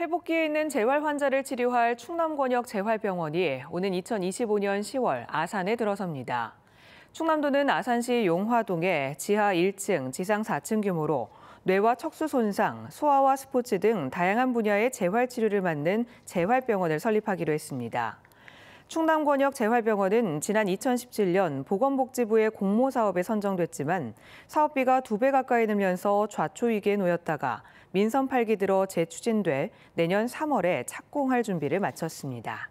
회복기에 있는 재활 환자를 치료할 충남권역재활병원이 오는 2025년 10월 아산에 들어섭니다. 충남도는 아산시 용화동에 지하 1층, 지상 4층 규모로 뇌와 척수 손상, 소아와 스포츠 등 다양한 분야의 재활 치료를 맡는 재활병원을 설립하기로 했습니다. 충남권역재활병원은 지난 2017년 보건복지부의 공모사업에 선정됐지만 사업비가 두 배 가까이 늘면서 좌초위기에 놓였다가 민선 8기 들어 재추진돼 내년 3월에 착공할 준비를 마쳤습니다.